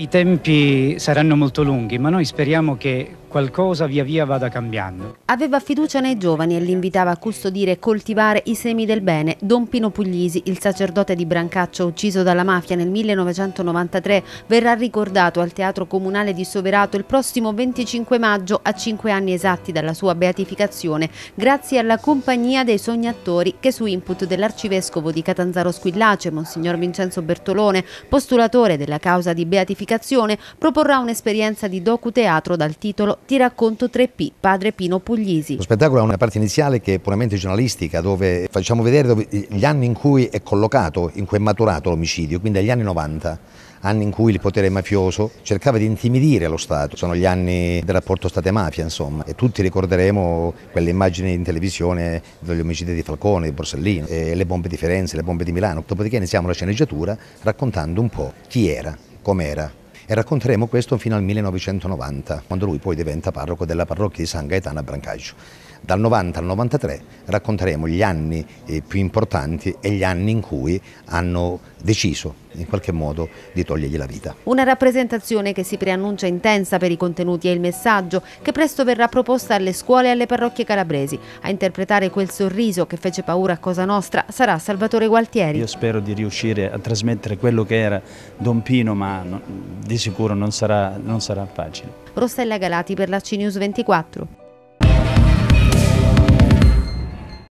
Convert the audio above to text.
I tempi saranno molto lunghi, ma noi speriamo che qualcosa via via vada cambiando. Aveva fiducia nei giovani e li invitava a custodire e coltivare i semi del bene. Don Pino Puglisi, il sacerdote di Brancaccio ucciso dalla mafia nel 1993, verrà ricordato al Teatro Comunale di Soverato il prossimo 25 maggio a 5 anni esatti dalla sua beatificazione, grazie alla compagnia dei sognatori che su input dell'arcivescovo di Catanzaro Squillace, Monsignor Vincenzo Bertolone, postulatore della causa di beatificazione, proporrà un'esperienza di docu-teatro dal titolo ti racconto 3P, padre Pino Puglisi. Lo spettacolo è una parte iniziale che è puramente giornalistica, dove facciamo vedere dove gli anni in cui è collocato, in cui è maturato l'omicidio, quindi agli anni 90 anni in cui il potere mafioso cercava di intimidire lo Stato, sono gli anni del rapporto State-mafia insomma e tutti ricorderemo quelle immagini in televisione degli omicidi di Falcone, di Borsellino, le bombe di Firenze, le bombe di Milano, dopodiché iniziamo la sceneggiatura raccontando un po' chi era, com'era, e racconteremo questo fino al 1990, quando lui poi diventa parroco della parrocchia di San Gaetano a Brancaggio. Dal 90 al 93 racconteremo gli anni eh, più importanti e gli anni in cui hanno deciso in qualche modo di togliergli la vita. Una rappresentazione che si preannuncia intensa per i contenuti e il messaggio che presto verrà proposta alle scuole e alle parrocchie calabresi. A interpretare quel sorriso che fece paura a Cosa Nostra sarà Salvatore Gualtieri. Io spero di riuscire a trasmettere quello che era Don Pino ma di sicuro non sarà, non sarà facile. Rossella Galati per la CNews 24.